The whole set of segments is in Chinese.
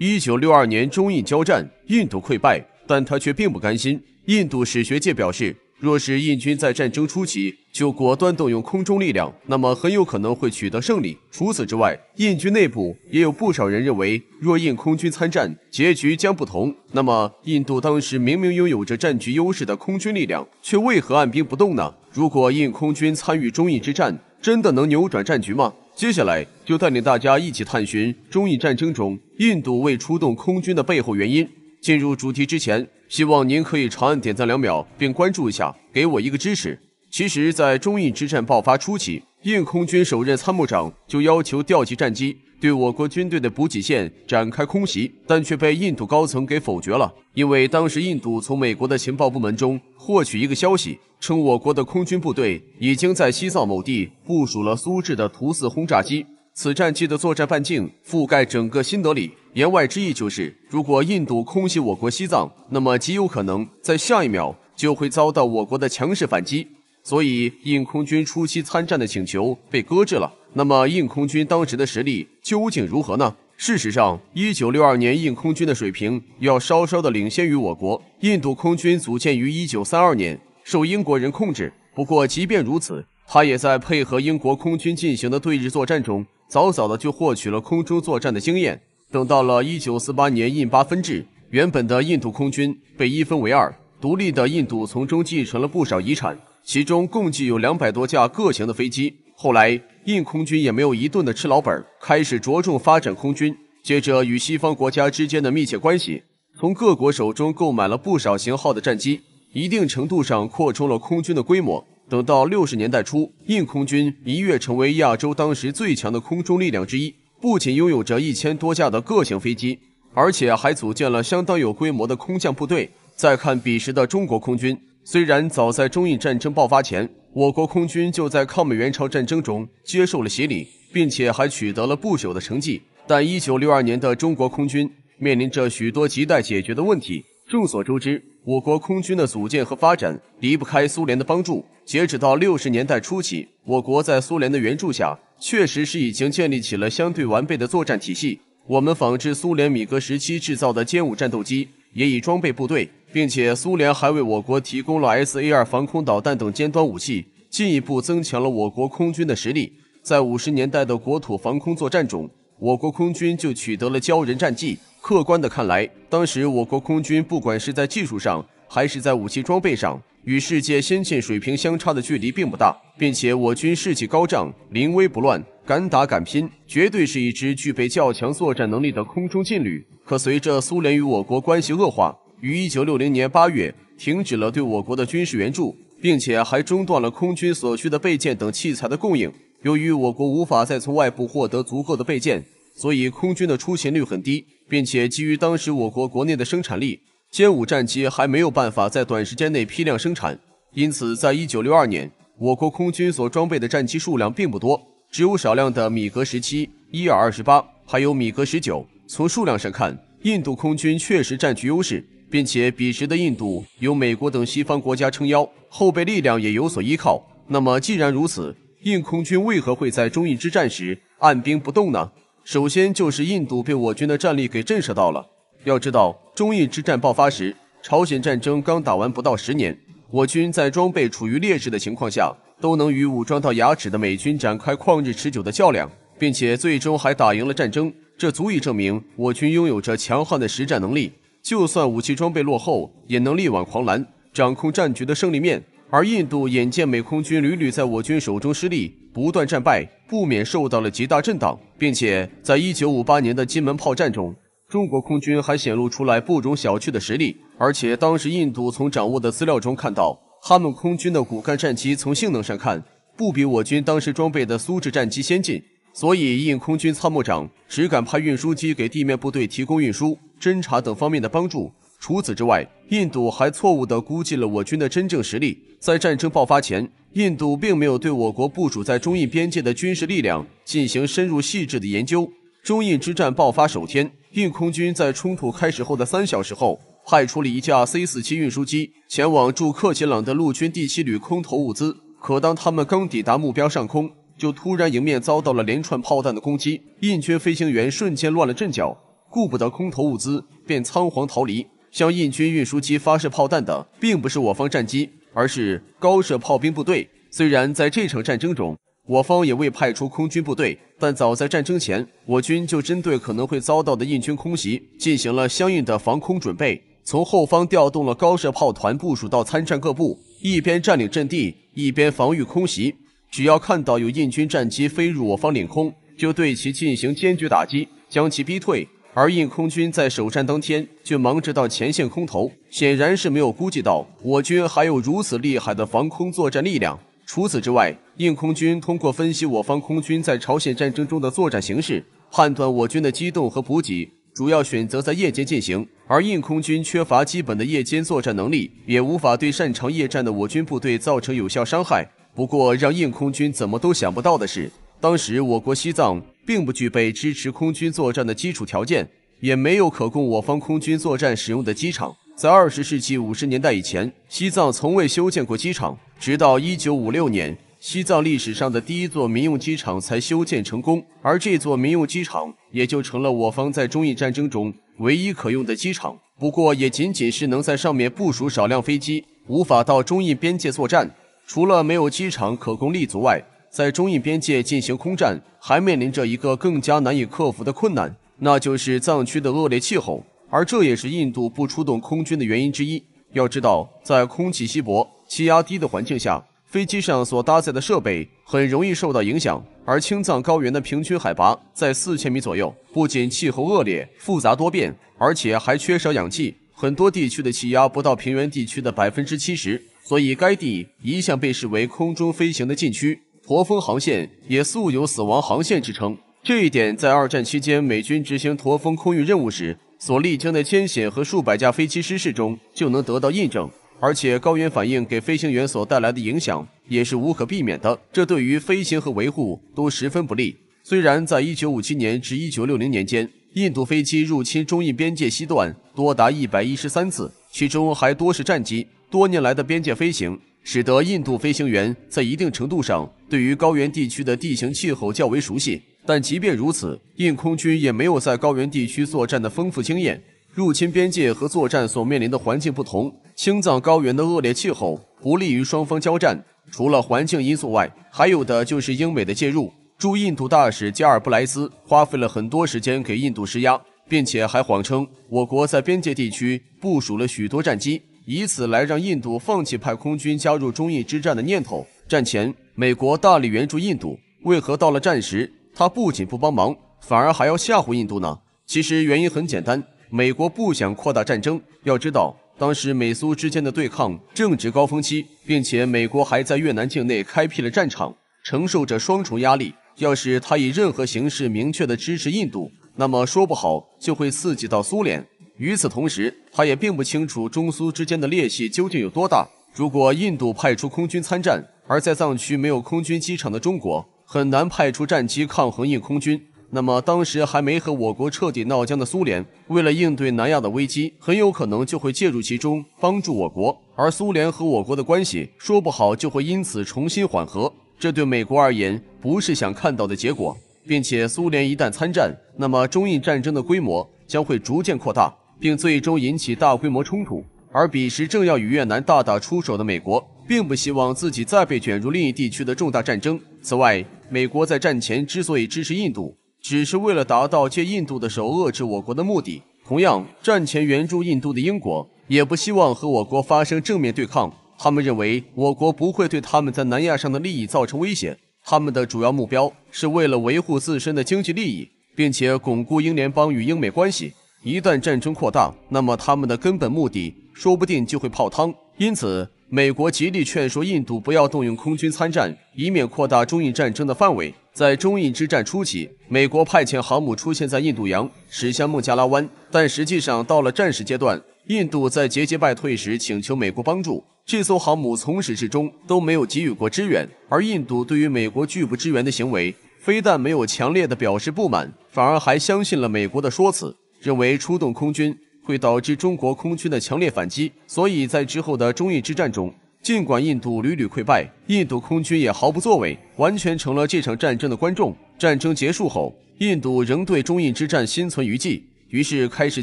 一九六二年中印交战，印度溃败，但他却并不甘心。印度史学界表示，若是印军在战争初期就果断动用空中力量，那么很有可能会取得胜利。除此之外，印军内部也有不少人认为，若印空军参战，结局将不同。那么，印度当时明明拥有着战局优势的空军力量，却为何按兵不动呢？如果印空军参与中印之战，真的能扭转战局吗？接下来就带领大家一起探寻中印战争中印度未出动空军的背后原因。进入主题之前，希望您可以长按点赞两秒并关注一下，给我一个支持。其实，在中印之战爆发初期，印空军首任参谋长就要求调集战机。对我国军队的补给线展开空袭，但却被印度高层给否决了。因为当时印度从美国的情报部门中获取一个消息称，我国的空军部队已经在西藏某地部署了苏制的图四轰炸机，此战机的作战半径覆盖整个新德里。言外之意就是，如果印度空袭我国西藏，那么极有可能在下一秒就会遭到我国的强势反击。所以，印空军初期参战的请求被搁置了。那么，印空军当时的实力究竟如何呢？事实上，一九六二年，印空军的水平要稍稍的领先于我国。印度空军组建于一九三二年，受英国人控制。不过，即便如此，他也在配合英国空军进行的对日作战中，早早的就获取了空中作战的经验。等到了一九四八年，印巴分治，原本的印度空军被一分为二，独立的印度从中继承了不少遗产，其中共计有两百多架各型的飞机。后来。印空军也没有一顿的吃老本，开始着重发展空军。借着与西方国家之间的密切关系，从各国手中购买了不少型号的战机，一定程度上扩充了空军的规模。等到六十年代初，印空军一跃成为亚洲当时最强的空中力量之一，不仅拥有着一千多架的各型飞机，而且还组建了相当有规模的空降部队。再看彼时的中国空军，虽然早在中印战争爆发前，我国空军就在抗美援朝战争中接受了洗礼，并且还取得了不朽的成绩。但一九六二年的中国空军面临着许多亟待解决的问题。众所周知，我国空军的组建和发展离不开苏联的帮助。截止到六十年代初期，我国在苏联的援助下，确实是已经建立起了相对完备的作战体系。我们仿制苏联米格十七制造的歼五战斗机也已装备部队，并且苏联还为我国提供了 S A 二防空导弹等尖端武器。进一步增强了我国空军的实力。在五十年代的国土防空作战中，我国空军就取得了骄人战绩。客观的看来，当时我国空军不管是在技术上，还是在武器装备上，与世界先进水平相差的距离并不大，并且我军士气高涨，临危不乱，敢打敢拼，绝对是一支具备较强作战能力的空中劲旅。可随着苏联与我国关系恶化，于一九六零年八月停止了对我国的军事援助。并且还中断了空军所需的备件等器材的供应。由于我国无法再从外部获得足够的备件，所以空军的出勤率很低，并且基于当时我国国内的生产力，歼五战机还没有办法在短时间内批量生产。因此，在一九六二年，我国空军所装备的战机数量并不多，只有少量的米格十七、伊尔二十八，还有米格十九。从数量上看，印度空军确实占据优势。并且彼时的印度有美国等西方国家撑腰，后备力量也有所依靠。那么既然如此，印空军为何会在中印之战时按兵不动呢？首先就是印度被我军的战力给震慑到了。要知道，中印之战爆发时，朝鲜战争刚打完不到十年，我军在装备处于劣势的情况下，都能与武装到牙齿的美军展开旷日持久的较量，并且最终还打赢了战争。这足以证明我军拥有着强悍的实战能力。就算武器装备落后，也能力挽狂澜，掌控战局的胜利面。而印度眼见美空军屡屡在我军手中失利，不断战败，不免受到了极大震荡。并且在1958年的金门炮战中，中国空军还显露出来不容小觑的实力。而且当时印度从掌握的资料中看到，他们空军的骨干战机从性能上看，不比我军当时装备的苏制战机先进，所以印空军参谋长只敢派运输机给地面部队提供运输。侦察等方面的帮助。除此之外，印度还错误的估计了我军的真正实力。在战争爆发前，印度并没有对我国部署在中印边界的军事力量进行深入细致的研究。中印之战爆发首天，印空军在冲突开始后的三小时后，派出了一架 C 四七运输机前往驻克钦朗的陆军第七旅空投物资。可当他们刚抵达目标上空，就突然迎面遭到了连串炮弹的攻击，印军飞行员瞬间乱了阵脚。顾不得空投物资，便仓皇逃离。向印军运输机发射炮弹的，并不是我方战机，而是高射炮兵部队。虽然在这场战争中，我方也未派出空军部队，但早在战争前，我军就针对可能会遭到的印军空袭进行了相应的防空准备，从后方调动了高射炮团部署到参战各部，一边占领阵地，一边防御空袭。只要看到有印军战机飞入我方领空，就对其进行坚决打击，将其逼退。而印空军在首战当天却忙着到前线空投，显然是没有估计到我军还有如此厉害的防空作战力量。除此之外，印空军通过分析我方空军在朝鲜战争中的作战形式，判断我军的机动和补给主要选择在夜间进行，而印空军缺乏基本的夜间作战能力，也无法对擅长夜战的我军部队造成有效伤害。不过，让印空军怎么都想不到的是，当时我国西藏。并不具备支持空军作战的基础条件，也没有可供我方空军作战使用的机场。在二十世纪五十年代以前，西藏从未修建过机场，直到一九五六年，西藏历史上的第一座民用机场才修建成功，而这座民用机场也就成了我方在中印战争中唯一可用的机场。不过，也仅仅是能在上面部署少量飞机，无法到中印边界作战。除了没有机场可供立足外，在中印边界进行空战，还面临着一个更加难以克服的困难，那就是藏区的恶劣气候。而这也是印度不出动空军的原因之一。要知道，在空气稀薄、气压低的环境下，飞机上所搭载的设备很容易受到影响。而青藏高原的平均海拔在四千米左右，不仅气候恶劣、复杂多变，而且还缺少氧气，很多地区的气压不到平原地区的百分之七十，所以该地一向被视为空中飞行的禁区。驼峰航线也素有“死亡航线”之称，这一点在二战期间美军执行驼峰空运任务时所历经的艰险和数百架飞机失事中就能得到印证。而且高原反应给飞行员所带来的影响也是无可避免的，这对于飞行和维护都十分不利。虽然在1957年至1960年间，印度飞机入侵中印边界西段多达113次，其中还多是战机。多年来的边界飞行，使得印度飞行员在一定程度上。对于高原地区的地形气候较为熟悉，但即便如此，印空军也没有在高原地区作战的丰富经验。入侵边界和作战所面临的环境不同，青藏高原的恶劣气候不利于双方交战。除了环境因素外，还有的就是英美的介入。驻印度大使加尔布莱斯花费了很多时间给印度施压，并且还谎称我国在边界地区部署了许多战机，以此来让印度放弃派空军加入中印之战的念头。战前，美国大力援助印度，为何到了战时，他不仅不帮忙，反而还要吓唬印度呢？其实原因很简单，美国不想扩大战争。要知道，当时美苏之间的对抗正值高峰期，并且美国还在越南境内开辟了战场，承受着双重压力。要是他以任何形式明确的支持印度，那么说不好就会刺激到苏联。与此同时，他也并不清楚中苏之间的裂隙究竟有多大。如果印度派出空军参战，而在藏区没有空军机场的中国很难派出战机抗衡印空军。那么，当时还没和我国彻底闹僵的苏联，为了应对南亚的危机，很有可能就会介入其中帮助我国。而苏联和我国的关系，说不好就会因此重新缓和。这对美国而言不是想看到的结果，并且苏联一旦参战，那么中印战争的规模将会逐渐扩大，并最终引起大规模冲突。而彼时正要与越南大打出手的美国，并不希望自己再被卷入另一地区的重大战争。此外，美国在战前之所以支持印度，只是为了达到借印度的手遏制我国的目的。同样，战前援助印度的英国，也不希望和我国发生正面对抗。他们认为我国不会对他们在南亚上的利益造成威胁。他们的主要目标是为了维护自身的经济利益，并且巩固英联邦与英美关系。一旦战争扩大，那么他们的根本目的说不定就会泡汤。因此，美国极力劝说印度不要动用空军参战，以免扩大中印战争的范围。在中印之战初期，美国派遣航母出现在印度洋，驶向孟加拉湾。但实际上，到了战时阶段，印度在节节败退时请求美国帮助，这艘航母从始至终都没有给予过支援。而印度对于美国拒不支援的行为，非但没有强烈的表示不满，反而还相信了美国的说辞。认为出动空军会导致中国空军的强烈反击，所以在之后的中印之战中，尽管印度屡屡溃败，印度空军也毫不作为，完全成了这场战争的观众。战争结束后，印度仍对中印之战心存余悸，于是开始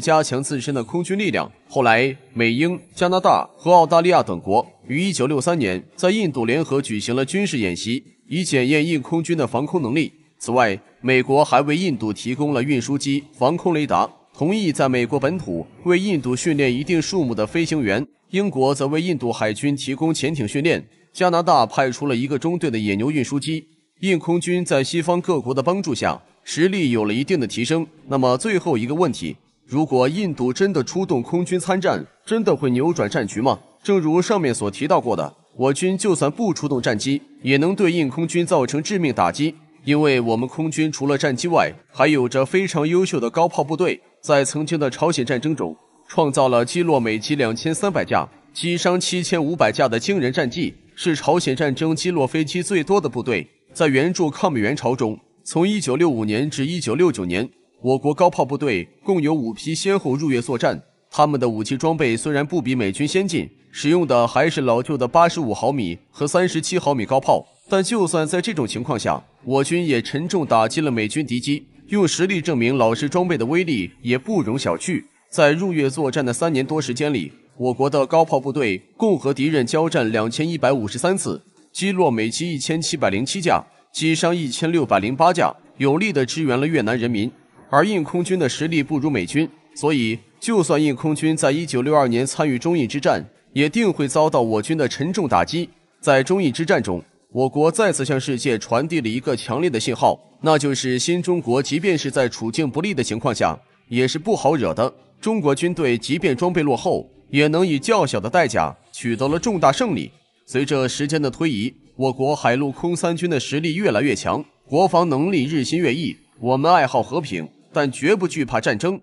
加强自身的空军力量。后来，美英、加拿大和澳大利亚等国于1963年在印度联合举行了军事演习，以检验印空军的防空能力。此外，美国还为印度提供了运输机、防空雷达。同意在美国本土为印度训练一定数目的飞行员，英国则为印度海军提供潜艇训练，加拿大派出了一个中队的野牛运输机。印空军在西方各国的帮助下，实力有了一定的提升。那么最后一个问题，如果印度真的出动空军参战，真的会扭转战局吗？正如上面所提到过的，我军就算不出动战机，也能对印空军造成致命打击，因为我们空军除了战机外，还有着非常优秀的高炮部队。在曾经的朝鲜战争中，创造了击落美机两千三百架、击伤七千五百架的惊人战绩，是朝鲜战争击落飞机最多的部队。在援助抗美援朝中，从一九六五年至一九六九年，我国高炮部队共有五批先后入越作战。他们的武器装备虽然不比美军先进，使用的还是老旧的八十五毫米和三十七毫米高炮，但就算在这种情况下，我军也沉重打击了美军敌机。用实力证明老式装备的威力也不容小觑。在入越作战的三年多时间里，我国的高炮部队共和敌人交战两千一百五十三次，击落美机一千七百零七架，击伤一千六百零八架，有力的支援了越南人民。而印空军的实力不如美军，所以就算印空军在一九六二年参与中印之战，也定会遭到我军的沉重打击。在中印之战中。我国再次向世界传递了一个强烈的信号，那就是新中国即便是在处境不利的情况下，也是不好惹的。中国军队即便装备落后，也能以较小的代价取得了重大胜利。随着时间的推移，我国海陆空三军的实力越来越强，国防能力日新月异。我们爱好和平，但绝不惧怕战争。